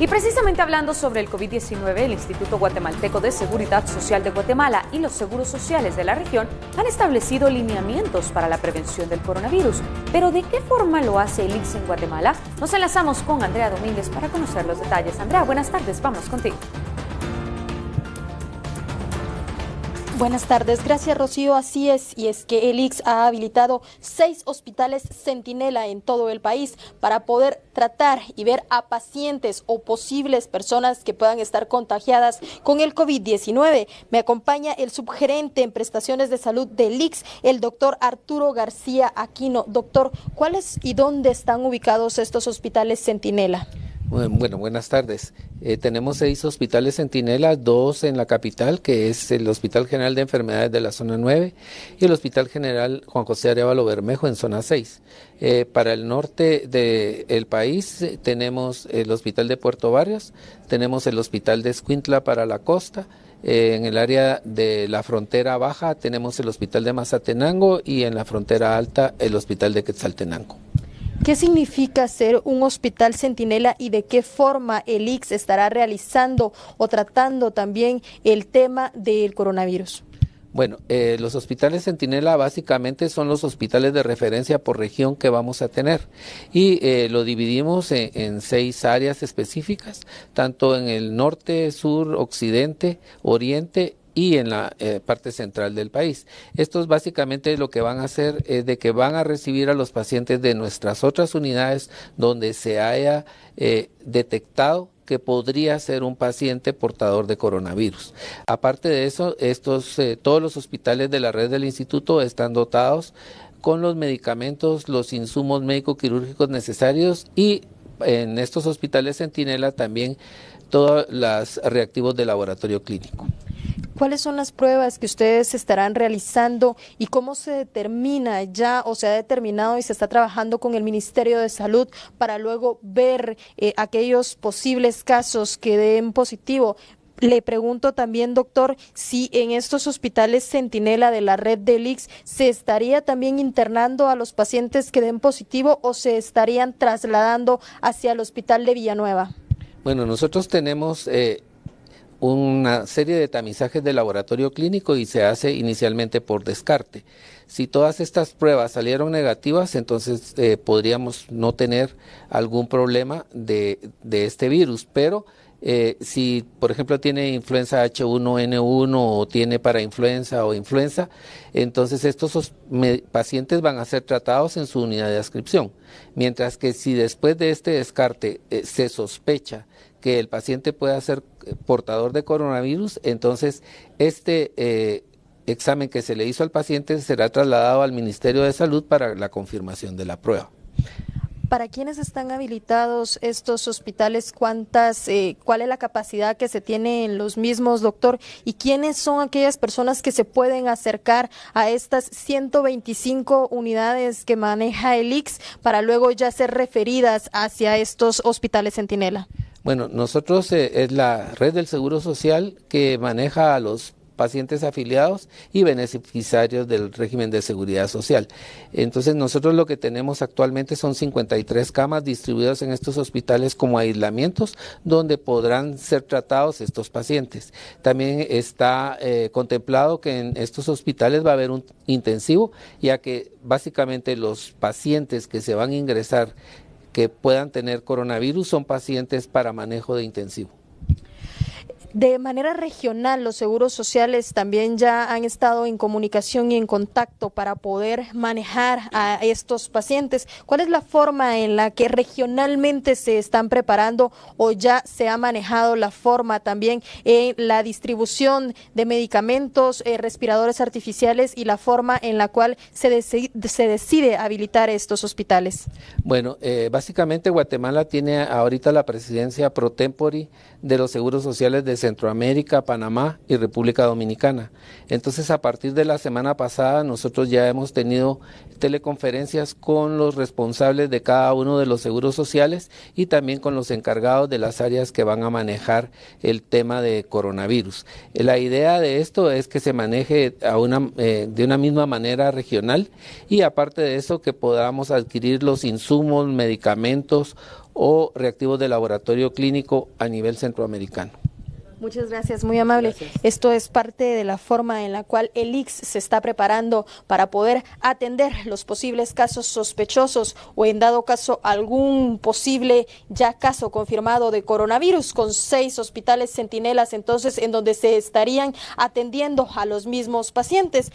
Y precisamente hablando sobre el COVID-19, el Instituto Guatemalteco de Seguridad Social de Guatemala y los seguros sociales de la región han establecido lineamientos para la prevención del coronavirus. Pero ¿de qué forma lo hace el ICS en Guatemala? Nos enlazamos con Andrea Domínguez para conocer los detalles. Andrea, buenas tardes, vamos contigo. Buenas tardes, gracias Rocío. Así es, y es que el IX ha habilitado seis hospitales centinela en todo el país para poder tratar y ver a pacientes o posibles personas que puedan estar contagiadas con el COVID-19. Me acompaña el subgerente en prestaciones de salud del IX, el doctor Arturo García Aquino. Doctor, ¿cuáles y dónde están ubicados estos hospitales centinela? Bueno, buenas tardes. Eh, tenemos seis hospitales centinelas, dos en la capital, que es el Hospital General de Enfermedades de la Zona 9 y el Hospital General Juan José Arevalo Bermejo en Zona 6. Eh, para el norte del país eh, tenemos el Hospital de Puerto Barrios, tenemos el Hospital de Escuintla para la costa, en el área de la frontera baja tenemos el Hospital de Mazatenango y en la frontera alta el Hospital de Quetzaltenango. ¿Qué significa ser un hospital centinela y de qué forma el IX estará realizando o tratando también el tema del coronavirus? Bueno, eh, los hospitales Centinela básicamente son los hospitales de referencia por región que vamos a tener y eh, lo dividimos en, en, seis áreas específicas, tanto en el norte, sur, occidente, oriente y en la eh, parte central del país. esto es básicamente lo que van a hacer es de que van a recibir a los pacientes de nuestras otras unidades donde se haya eh, detectado que podría ser un paciente portador de coronavirus. Aparte de eso, estos, eh, todos los hospitales de la red del instituto están dotados con los medicamentos, los insumos médico-quirúrgicos necesarios y en estos hospitales Centinela también todos los reactivos de laboratorio clínico. ¿Cuáles son las pruebas que ustedes estarán realizando y cómo se determina ya o se ha determinado y se está trabajando con el Ministerio de Salud para luego ver eh, aquellos posibles casos que den positivo? Le pregunto también, doctor, si en estos hospitales centinela de la red de Lix se estaría también internando a los pacientes que den positivo o se estarían trasladando hacia el hospital de Villanueva. Bueno, nosotros tenemos eh, una serie de tamizajes de laboratorio clínico y se hace inicialmente por descarte. Si todas estas pruebas salieron negativas, entonces eh, podríamos no tener algún problema de, este virus, pero eh, si, por ejemplo, tiene influenza H1N1 o tiene para influenza o influenza, entonces estos pacientes van a ser tratados en su unidad de adscripción. Mientras que si después de este descarte eh, se sospecha que el paciente pueda ser eh, portador de coronavirus, entonces este eh, examen que se le hizo al paciente será trasladado al Ministerio de Salud para la confirmación de la prueba. ¿Para quiénes están habilitados estos hospitales? ¿Cuántas, eh, cuál es la capacidad que se tiene en los mismos, doctor? ¿Y quiénes son aquellas personas que se pueden acercar a estas 125 unidades que maneja el IX para luego ya ser referidas hacia estos hospitales Centinela? Bueno, nosotros eh, es la red del Seguro Social que maneja a los pacientes afiliados y beneficiarios del régimen de seguridad social. Entonces nosotros lo que tenemos actualmente son 53 camas distribuidas en estos hospitales como aislamientos donde podrán ser tratados estos pacientes. También está eh, contemplado que en estos hospitales va a haber un intensivo ya que básicamente los pacientes que se van a ingresar que puedan tener coronavirus son pacientes para manejo de intensivo. De manera regional, los seguros sociales también ya han estado en comunicación y en contacto para poder manejar a estos pacientes. ¿Cuál es la forma en la que regionalmente se están preparando o ya se ha manejado la forma también en la distribución de medicamentos, eh, respiradores artificiales y la forma en la cual se, decide, se decide habilitar estos hospitales? Bueno, eh, básicamente Guatemala tiene ahorita la presidencia pro tempore de los seguros sociales de Centroamérica, Panamá y República Dominicana. Entonces, a partir de la semana pasada, nosotros ya hemos tenido teleconferencias con los responsables de cada uno de los seguros sociales y también con los encargados de las áreas que van a manejar el tema de coronavirus. La idea de esto es que se maneje a una, eh, de una misma manera regional y aparte de eso que podamos adquirir los insumos, medicamentos o reactivos de laboratorio clínico a nivel centroamericano. Muchas gracias, muy amable. Esto es parte de la forma en la cual el IX se está preparando para poder atender los posibles casos sospechosos o en dado caso algún posible ya caso confirmado de coronavirus con seis hospitales centinelas entonces en donde se estarían atendiendo a los mismos pacientes.